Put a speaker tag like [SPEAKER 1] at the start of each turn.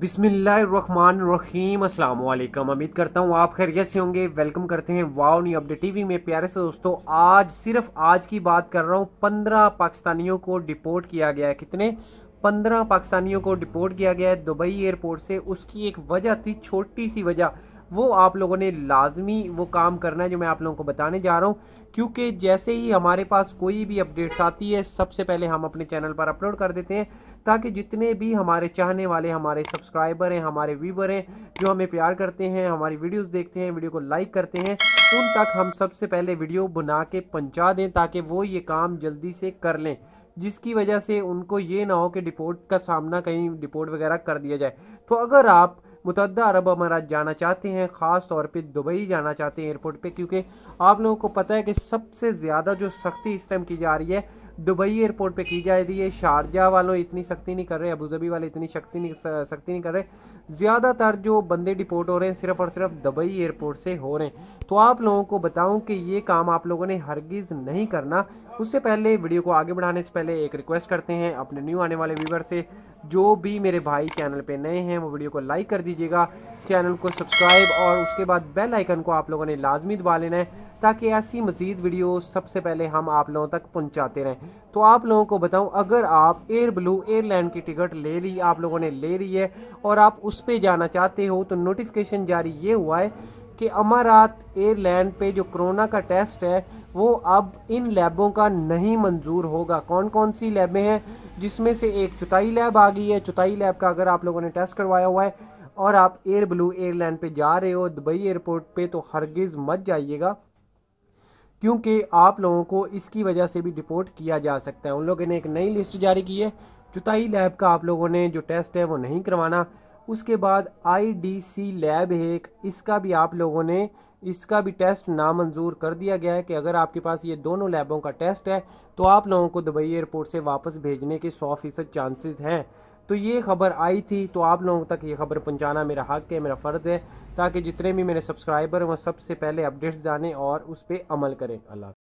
[SPEAKER 1] बिसमीम अल्लाम उम्मीद करता हूँ आप खैरियत से होंगे वेलकम करते हैं वाओ न्यू अपडेट टीवी में प्यारे से दोस्तों आज सिर्फ आज की बात कर रहा हूँ पंद्रह पाकिस्तानियों को डिपोर्ट किया गया है कितने पंद्रह पाकिस्तानियों को डिपोर्ट किया गया है दुबई एयरपोर्ट से उसकी एक वजह थी छोटी सी वजह वो आप लोगों ने लाजमी वो काम करना है जो मैं आप लोगों को बताने जा रहा हूँ क्योंकि जैसे ही हमारे पास कोई भी अपडेट्स आती है सबसे पहले हम अपने चैनल पर अपलोड कर देते हैं ताकि जितने भी हमारे चाहने वाले हमारे सब्सक्राइबर हैं हमारे व्यूवर हैं जो हमें प्यार करते हैं हमारी वीडियोज़ देखते हैं वीडियो को लाइक करते हैं उन तक हम सबसे पहले वीडियो बना के पहुँचा दें ताकि वो ये काम जल्दी से कर लें जिसकी वजह से उनको ये ना हो कि डिपोर्ट का सामना कहीं डिपोर्ट वगैरह कर दिया जाए तो अगर आप मुतद अरब अमारात जाना चाहते हैं ख़ास तौर पर दुबई जाना चाहते हैं एयरपोर्ट पर क्योंकि आप लोगों को पता है कि सबसे ज़्यादा जो सख्ती इस टाइम की जा रही है दुबई एयरपोर्ट पर की जा रही है शारजा वालों इतनी सख्ती नहीं कर रहे अबूजबी वाले इतनी सख्ती नहीं सख्ती नहीं कर रहे ज़्यादातर जो बंदे डिपोर्ट हो रहे हैं सिर्फ और सिर्फ दुबई एयरपोर्ट से हो रहे हैं तो आप लोगों को बताऊँ कि ये काम आप लोगों ने हरगिज़ नहीं करना उससे पहले वीडियो को आगे बढ़ाने से पहले एक रिक्वेस्ट करते हैं अपने न्यू आने वाले व्यूवर से जो भी मेरे भाई चैनल पर नए हैं वो वीडियो को लाइक कर दीजिए कीजिएगा चैनल को सब्सक्राइब और उसके बाद बेल आइकन को आप लोगों ने लाजमी दबा लेना है ताकि ऐसी मज़ीद वीडियो सबसे पहले हम आप लोगों तक पहुंचाते रहें तो आप लोगों को बताऊं अगर आप एयर ब्लू एयरलाइन की टिकट ले ली आप लोगों ने ले ली है और आप उस पर जाना चाहते हो तो नोटिफिकेशन जारी ये हुआ है कि अमारात एयरलाइन पे जो कोरोना का टेस्ट है वो अब इन लैबों का नहीं मंजूर होगा कौन कौन सी लैबें हैं जिसमें से एक चुताई लैब आ गई है चौथाई लैब का अगर आप लोगों ने टेस्ट करवाया हुआ है और आप एयर ब्लू एयरलाइन पे जा रहे हो दुबई एयरपोर्ट पे तो हरगिज़ मत जाइएगा क्योंकि आप लोगों को इसकी वजह से भी डिपोर्ट किया जा सकता है उन लोगों ने एक नई लिस्ट जारी की है चुताई लैब का आप लोगों ने जो टेस्ट है वो नहीं करवाना उसके बाद आईडीसी लैब है एक इसका भी आप लोगों ने इसका भी टेस्ट नामंजूर कर दिया गया है कि अगर आपके पास ये दोनों लैबों का टेस्ट है तो आप लोगों को दुबई एयरपोर्ट से वापस भेजने के सौ फीसद चांसेज़ हैं तो ये खबर आई थी तो आप लोगों तक ये खबर पहुंचाना मेरा हक है मेरा फ़र्ज़ है ताकि जितने भी मेरे सब्सक्राइबर हैं वह सबसे पहले अपडेट्स जाने और उस पर अमल करें अल्लाह